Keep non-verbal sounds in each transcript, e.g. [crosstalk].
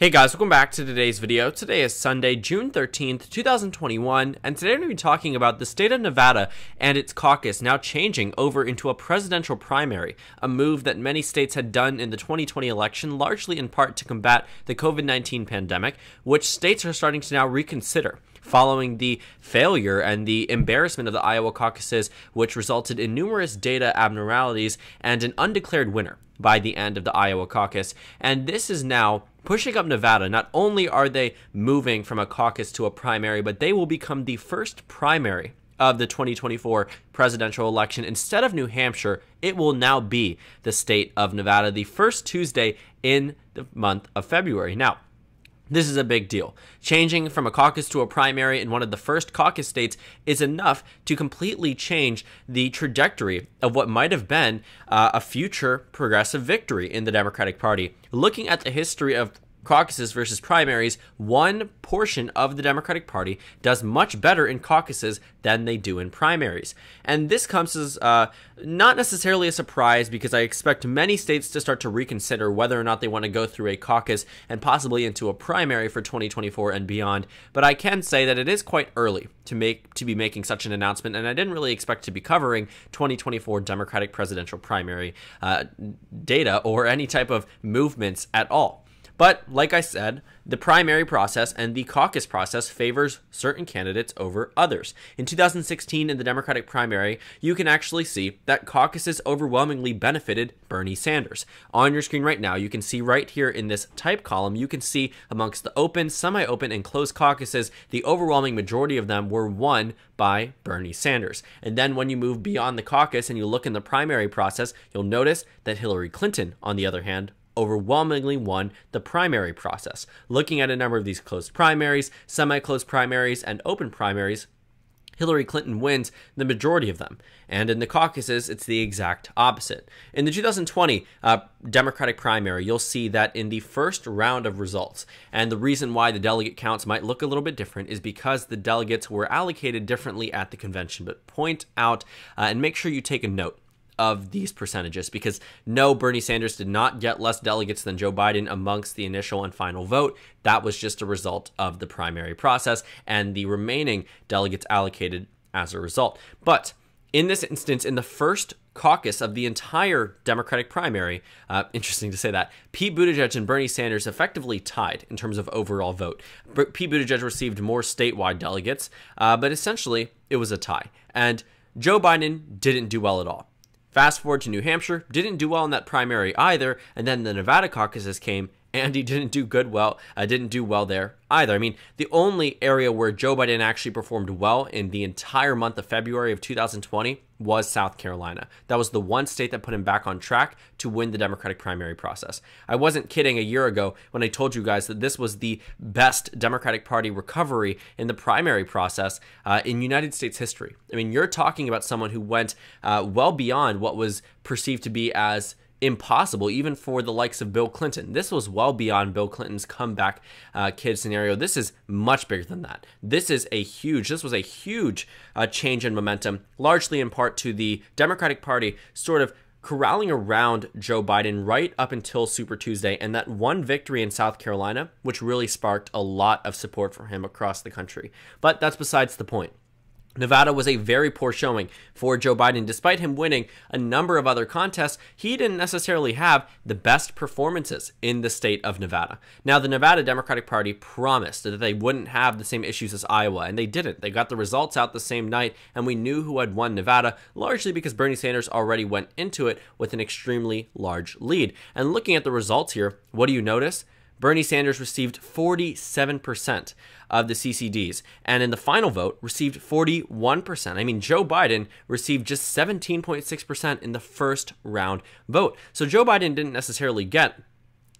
Hey guys, welcome back to today's video. Today is Sunday, June 13th, 2021, and today I'm going to be talking about the state of Nevada and its caucus now changing over into a presidential primary, a move that many states had done in the 2020 election, largely in part to combat the COVID 19 pandemic, which states are starting to now reconsider following the failure and the embarrassment of the Iowa caucuses, which resulted in numerous data abnormalities and an undeclared winner by the end of the Iowa caucus. And this is now Pushing up Nevada, not only are they moving from a caucus to a primary, but they will become the first primary of the 2024 presidential election. Instead of New Hampshire, it will now be the state of Nevada, the first Tuesday in the month of February. Now, this is a big deal. Changing from a caucus to a primary in one of the first caucus states is enough to completely change the trajectory of what might have been uh, a future progressive victory in the Democratic Party. Looking at the history of caucuses versus primaries, one portion of the Democratic Party does much better in caucuses than they do in primaries. And this comes as uh, not necessarily a surprise because I expect many states to start to reconsider whether or not they want to go through a caucus and possibly into a primary for 2024 and beyond. But I can say that it is quite early to make to be making such an announcement, and I didn't really expect to be covering 2024 Democratic presidential primary uh, data or any type of movements at all. But like I said, the primary process and the caucus process favors certain candidates over others. In 2016, in the Democratic primary, you can actually see that caucuses overwhelmingly benefited Bernie Sanders. On your screen right now, you can see right here in this type column, you can see amongst the open, semi open, and closed caucuses, the overwhelming majority of them were won by Bernie Sanders. And then when you move beyond the caucus and you look in the primary process, you'll notice that Hillary Clinton, on the other hand, overwhelmingly won the primary process. Looking at a number of these closed primaries, semi closed primaries, and open primaries, Hillary Clinton wins the majority of them. And in the caucuses, it's the exact opposite. In the 2020 uh, Democratic primary, you'll see that in the first round of results, and the reason why the delegate counts might look a little bit different is because the delegates were allocated differently at the convention. But point out uh, and make sure you take a note of these percentages because no, Bernie Sanders did not get less delegates than Joe Biden amongst the initial and final vote. That was just a result of the primary process and the remaining delegates allocated as a result. But in this instance, in the first caucus of the entire Democratic primary, uh, interesting to say that, Pete Buttigieg and Bernie Sanders effectively tied in terms of overall vote. Pete Buttigieg received more statewide delegates, uh, but essentially it was a tie. And Joe Biden didn't do well at all. Fast forward to New Hampshire, didn't do well in that primary either, and then the Nevada caucuses came, [laughs] and he didn't do good well. Uh, didn't do well there either. I mean, the only area where Joe Biden actually performed well in the entire month of February of 2020 was South Carolina. That was the one state that put him back on track to win the Democratic primary process. I wasn't kidding a year ago when I told you guys that this was the best Democratic Party recovery in the primary process uh, in United States history. I mean, you're talking about someone who went uh, well beyond what was perceived to be as impossible, even for the likes of Bill Clinton. This was well beyond Bill Clinton's comeback uh, kid scenario. This is much bigger than that. This is a huge, this was a huge uh, change in momentum, largely in part to the Democratic Party sort of corralling around Joe Biden right up until Super Tuesday and that one victory in South Carolina, which really sparked a lot of support for him across the country. But that's besides the point. Nevada was a very poor showing for Joe Biden. Despite him winning a number of other contests, he didn't necessarily have the best performances in the state of Nevada. Now, the Nevada Democratic Party promised that they wouldn't have the same issues as Iowa, and they didn't. They got the results out the same night, and we knew who had won Nevada, largely because Bernie Sanders already went into it with an extremely large lead. And looking at the results here, what do you notice? Bernie Sanders received 47% of the CCDs. And in the final vote, received 41%. I mean, Joe Biden received just 17.6% in the first round vote. So Joe Biden didn't necessarily get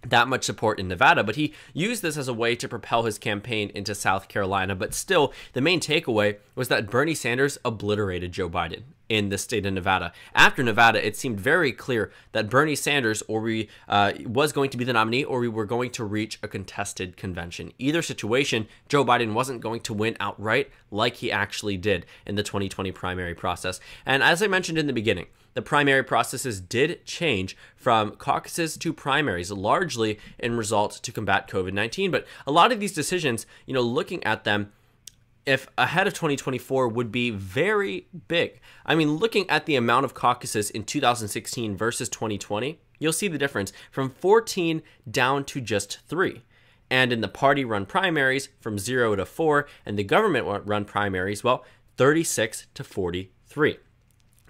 that much support in Nevada, but he used this as a way to propel his campaign into South Carolina. But still, the main takeaway was that Bernie Sanders obliterated Joe Biden in the state of Nevada. After Nevada, it seemed very clear that Bernie Sanders or we uh, was going to be the nominee or we were going to reach a contested convention. Either situation, Joe Biden wasn't going to win outright like he actually did in the 2020 primary process. And as I mentioned in the beginning, the primary processes did change from caucuses to primaries, largely in result to combat COVID-19. But a lot of these decisions, you know, looking at them, if ahead of 2024 would be very big. I mean, looking at the amount of caucuses in 2016 versus 2020, you'll see the difference from 14 down to just three. And in the party run primaries, from zero to four, and the government run primaries, well, 36 to 43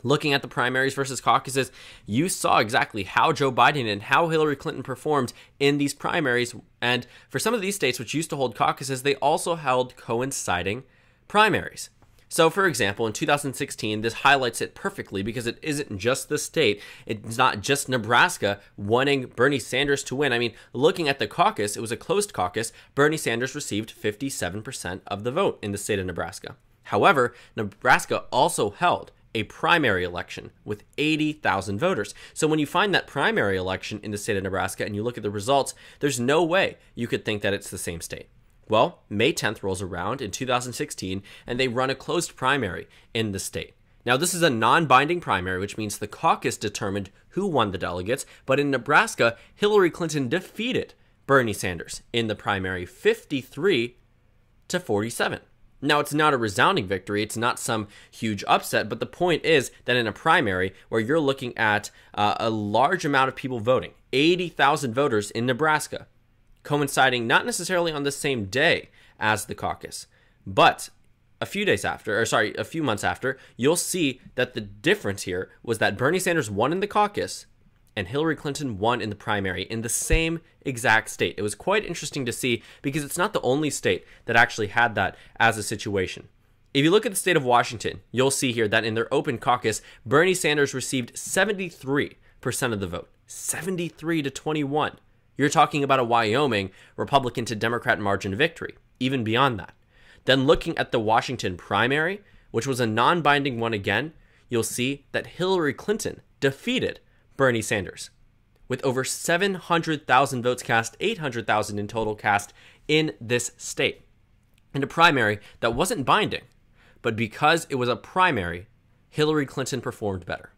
looking at the primaries versus caucuses, you saw exactly how Joe Biden and how Hillary Clinton performed in these primaries. And for some of these states which used to hold caucuses, they also held coinciding primaries. So, for example, in 2016, this highlights it perfectly because it isn't just the state. It's not just Nebraska wanting Bernie Sanders to win. I mean, looking at the caucus, it was a closed caucus. Bernie Sanders received 57% of the vote in the state of Nebraska. However, Nebraska also held a primary election with 80,000 voters. So when you find that primary election in the state of Nebraska and you look at the results, there's no way you could think that it's the same state. Well, May 10th rolls around in 2016 and they run a closed primary in the state. Now, this is a non binding primary, which means the caucus determined who won the delegates, but in Nebraska, Hillary Clinton defeated Bernie Sanders in the primary 53 to 47. Now, it's not a resounding victory. It's not some huge upset. But the point is that in a primary where you're looking at uh, a large amount of people voting, 80,000 voters in Nebraska, coinciding not necessarily on the same day as the caucus, but a few days after, or sorry, a few months after, you'll see that the difference here was that Bernie Sanders won in the caucus, and Hillary Clinton won in the primary in the same exact state. It was quite interesting to see because it's not the only state that actually had that as a situation. If you look at the state of Washington, you'll see here that in their open caucus, Bernie Sanders received 73% of the vote, 73 to 21. You're talking about a Wyoming Republican to Democrat margin victory, even beyond that. Then looking at the Washington primary, which was a non binding one again, you'll see that Hillary Clinton defeated Bernie Sanders. With over 700,000 votes cast, 800,000 in total cast in this state, in a primary that wasn't binding, but because it was a primary, Hillary Clinton performed better.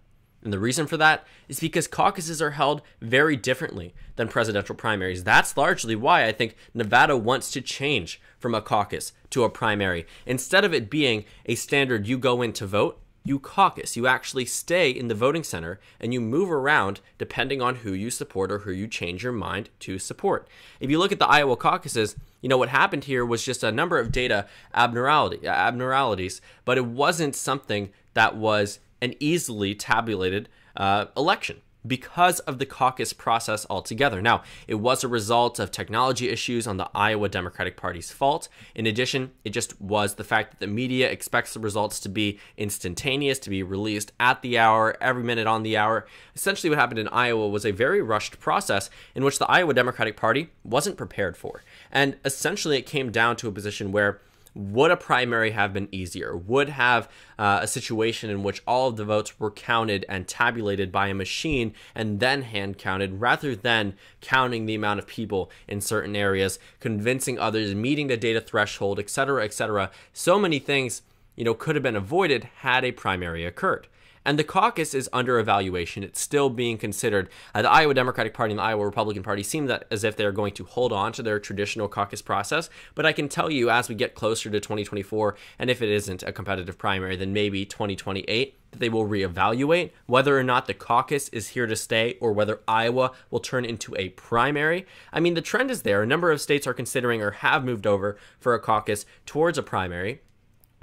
And the reason for that is because caucuses are held very differently than presidential primaries. That's largely why I think Nevada wants to change from a caucus to a primary. Instead of it being a standard you go in to vote, you caucus. You actually stay in the voting center and you move around depending on who you support or who you change your mind to support. If you look at the Iowa caucuses, you know what happened here was just a number of data abnormality, abnormalities, but it wasn't something that was an easily tabulated uh, election because of the caucus process altogether. Now, it was a result of technology issues on the Iowa Democratic Party's fault. In addition, it just was the fact that the media expects the results to be instantaneous, to be released at the hour, every minute on the hour. Essentially, what happened in Iowa was a very rushed process in which the Iowa Democratic Party wasn't prepared for. And essentially, it came down to a position where would a primary have been easier? Would have uh, a situation in which all of the votes were counted and tabulated by a machine and then hand counted rather than counting the amount of people in certain areas, convincing others, meeting the data threshold, etc., etc. So many things, you know, could have been avoided had a primary occurred. And the caucus is under evaluation. It's still being considered. Uh, the Iowa Democratic Party and the Iowa Republican Party seem that as if they're going to hold on to their traditional caucus process. But I can tell you as we get closer to 2024, and if it isn't a competitive primary, then maybe 2028, that they will reevaluate whether or not the caucus is here to stay or whether Iowa will turn into a primary. I mean, the trend is there. A number of states are considering or have moved over for a caucus towards a primary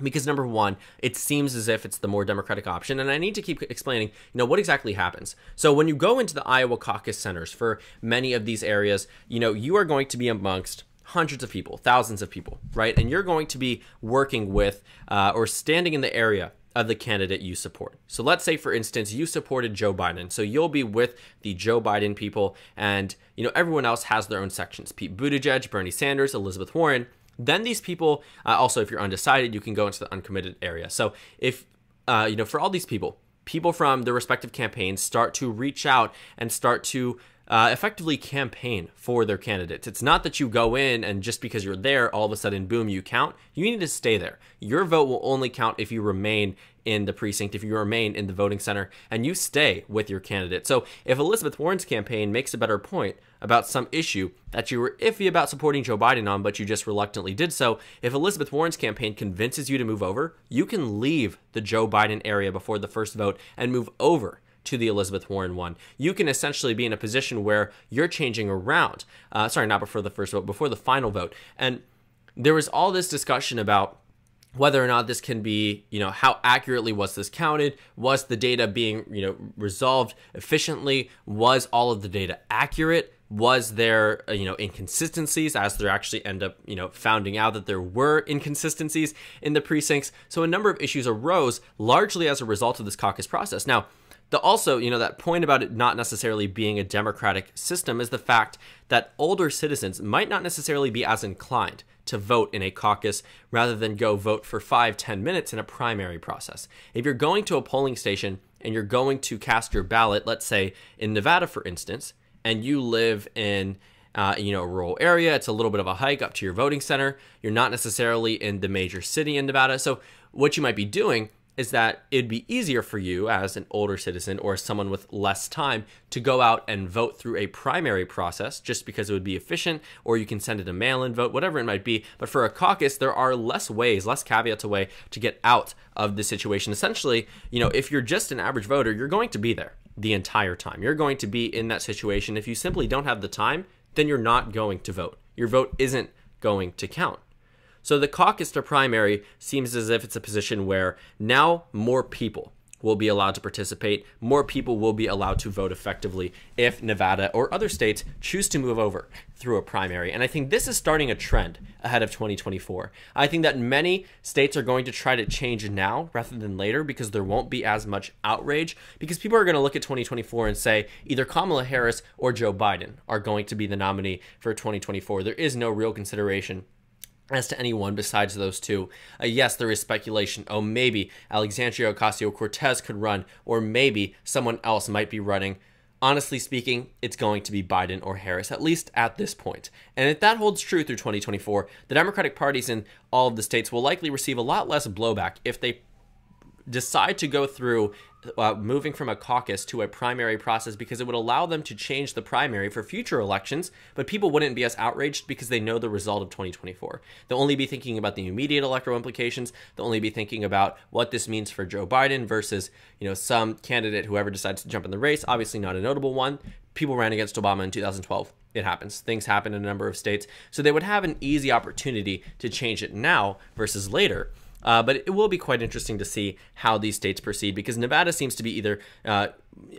because number one, it seems as if it's the more democratic option. And I need to keep explaining, you know, what exactly happens. So when you go into the Iowa caucus centers for many of these areas, you know, you are going to be amongst hundreds of people, thousands of people, right? And you're going to be working with uh, or standing in the area of the candidate you support. So let's say, for instance, you supported Joe Biden. So you'll be with the Joe Biden people, and you know everyone else has their own sections: Pete Buttigieg, Bernie Sanders, Elizabeth Warren. Then these people, uh, also, if you're undecided, you can go into the uncommitted area. So if, uh, you know, for all these people, people from the respective campaigns start to reach out and start to uh, effectively campaign for their candidates. It's not that you go in and just because you're there, all of a sudden, boom, you count. You need to stay there. Your vote will only count if you remain in the precinct, if you remain in the voting center, and you stay with your candidate. So if Elizabeth Warren's campaign makes a better point about some issue that you were iffy about supporting Joe Biden on, but you just reluctantly did so, if Elizabeth Warren's campaign convinces you to move over, you can leave the Joe Biden area before the first vote and move over to the Elizabeth Warren one, you can essentially be in a position where you're changing around. Uh, sorry, not before the first vote, before the final vote. And there was all this discussion about whether or not this can be, you know, how accurately was this counted? Was the data being, you know, resolved efficiently? Was all of the data accurate? was there uh, you know inconsistencies as there actually end up you know founding out that there were inconsistencies in the precincts so a number of issues arose largely as a result of this caucus process now the also, you know, that point about it not necessarily being a democratic system is the fact that older citizens might not necessarily be as inclined to vote in a caucus rather than go vote for five, ten minutes in a primary process. If you're going to a polling station and you're going to cast your ballot, let's say in Nevada, for instance, and you live in uh, you know, a rural area. It's a little bit of a hike up to your voting center. You're not necessarily in the major city in Nevada. So, what you might be doing is that it'd be easier for you as an older citizen or someone with less time to go out and vote through a primary process just because it would be efficient, or you can send it a mail in vote, whatever it might be. But for a caucus, there are less ways, less caveats away to get out of the situation. Essentially, you know, if you're just an average voter, you're going to be there the entire time. You're going to be in that situation. If you simply don't have the time, then you're not going to vote. Your vote isn't going to count. So the caucus to primary seems as if it's a position where now more people will be allowed to participate, more people will be allowed to vote effectively if Nevada or other states choose to move over through a primary. And I think this is starting a trend ahead of 2024. I think that many states are going to try to change now rather than later because there won't be as much outrage because people are going to look at 2024 and say either Kamala Harris or Joe Biden are going to be the nominee for 2024. There is no real consideration as to anyone besides those two. Uh, yes, there is speculation. Oh, maybe Alexandria Ocasio Cortez could run, or maybe someone else might be running. Honestly speaking, it's going to be Biden or Harris, at least at this point. And if that holds true through 2024, the Democratic parties in all of the states will likely receive a lot less blowback if they decide to go through uh, moving from a caucus to a primary process because it would allow them to change the primary for future elections, but people wouldn't be as outraged because they know the result of 2024. They'll only be thinking about the immediate electoral implications. They'll only be thinking about what this means for Joe Biden versus, you know, some candidate whoever decides to jump in the race, obviously not a notable one. People ran against Obama in 2012. It happens. Things happen in a number of states. So they would have an easy opportunity to change it now versus later. Uh, but it will be quite interesting to see how these states proceed because Nevada seems to be either uh,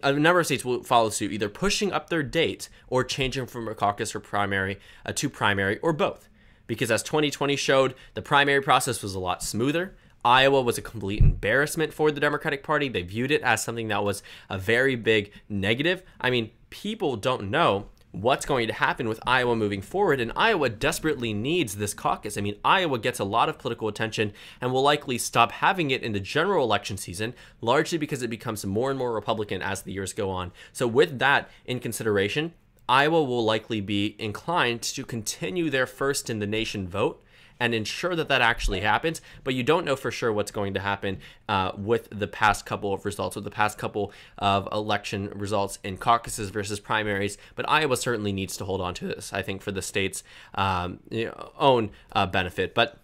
a number of states will follow suit, either pushing up their date or changing from a caucus or primary uh, to primary or both. Because as 2020 showed, the primary process was a lot smoother. Iowa was a complete embarrassment for the Democratic Party. They viewed it as something that was a very big negative. I mean, people don't know what's going to happen with Iowa moving forward. And Iowa desperately needs this caucus. I mean, Iowa gets a lot of political attention and will likely stop having it in the general election season, largely because it becomes more and more Republican as the years go on. So, with that in consideration, Iowa will likely be inclined to continue their first in the nation vote and ensure that that actually happens. But you don't know for sure what's going to happen uh, with the past couple of results, with the past couple of election results in caucuses versus primaries. But Iowa certainly needs to hold on to this, I think, for the state's um, you know, own uh, benefit. But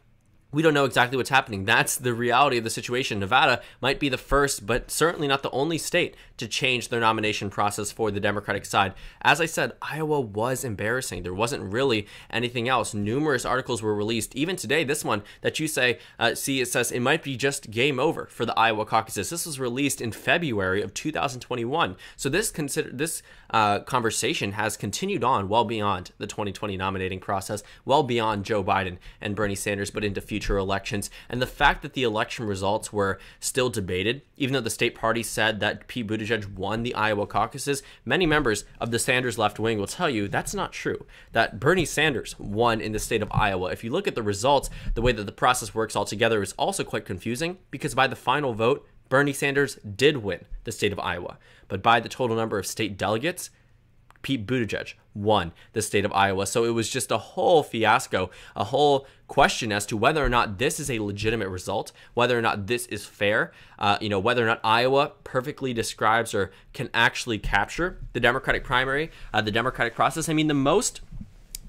we don't know exactly what's happening. That's the reality of the situation. Nevada might be the first, but certainly not the only state to change their nomination process for the Democratic side. As I said, Iowa was embarrassing. There wasn't really anything else. Numerous articles were released, even today, this one that you say, uh, see, it says it might be just game over for the Iowa caucuses. This was released in February of 2021. So this consider this uh, conversation has continued on well beyond the 2020 nominating process, well beyond Joe Biden and Bernie Sanders, but into future elections. And the fact that the election results were still debated, even though the state party said that Pete Buttigieg won the Iowa caucuses, many members of the Sanders left wing will tell you that's not true, that Bernie Sanders won in the state of Iowa. If you look at the results, the way that the process works altogether is also quite confusing because by the final vote, Bernie Sanders did win the state of Iowa, but by the total number of state delegates, Pete Buttigieg won the state of Iowa. So it was just a whole fiasco, a whole question as to whether or not this is a legitimate result, whether or not this is fair, uh, you know, whether or not Iowa perfectly describes or can actually capture the Democratic primary, uh, the Democratic process. I mean, the most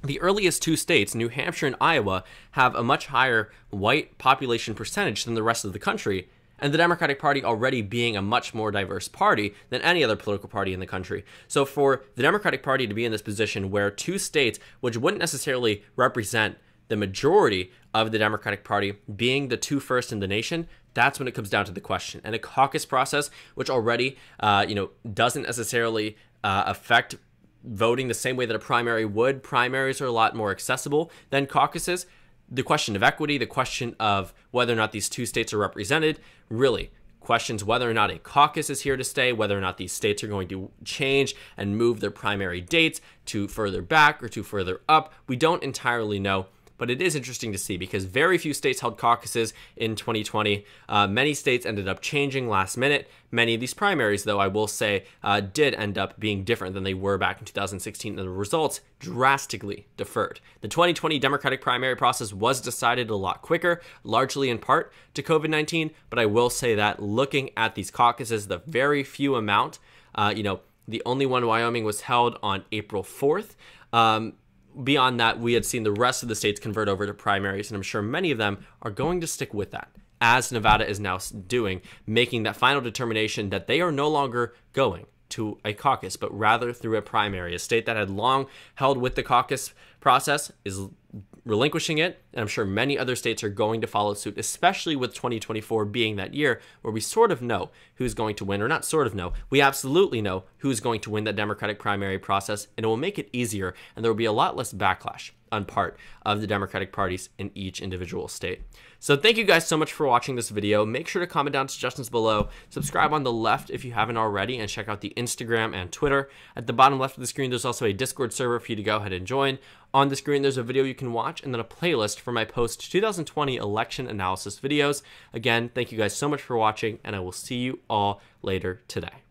the earliest two states, New Hampshire and Iowa, have a much higher white population percentage than the rest of the country, and the Democratic Party already being a much more diverse party than any other political party in the country. So for the Democratic Party to be in this position where two states, which wouldn't necessarily represent the majority of the Democratic Party being the two first in the nation, that's when it comes down to the question. And a caucus process, which already, uh, you know, doesn't necessarily uh, affect voting the same way that a primary would. Primaries are a lot more accessible than caucuses the question of equity, the question of whether or not these two states are represented, really questions whether or not a caucus is here to stay, whether or not these states are going to change and move their primary dates to further back or to further up. We don't entirely know but it is interesting to see because very few states held caucuses in 2020. Uh, many states ended up changing last minute. Many of these primaries, though, I will say, uh, did end up being different than they were back in 2016, and the results drastically deferred. The 2020 Democratic primary process was decided a lot quicker, largely in part to COVID 19, but I will say that looking at these caucuses, the very few amount, uh, you know, the only one Wyoming was held on April 4th. Um, beyond that, we had seen the rest of the states convert over to primaries, and I'm sure many of them are going to stick with that, as Nevada is now doing, making that final determination that they are no longer going to a caucus, but rather through a primary. A state that had long held with the caucus process is relinquishing it and I'm sure many other states are going to follow suit, especially with 2024 being that year where we sort of know who's going to win, or not sort of know, we absolutely know who's going to win that Democratic primary process, and it will make it easier, and there will be a lot less backlash on part of the Democratic parties in each individual state. So thank you guys so much for watching this video. Make sure to comment down suggestions below. Subscribe on the left if you haven't already and check out the Instagram and Twitter. At the bottom left of the screen, there's also a Discord server for you to go ahead and join. On the screen, there's a video you can watch and then a playlist for my post 2020 election analysis videos. Again, thank you guys so much for watching, and I will see you all later today.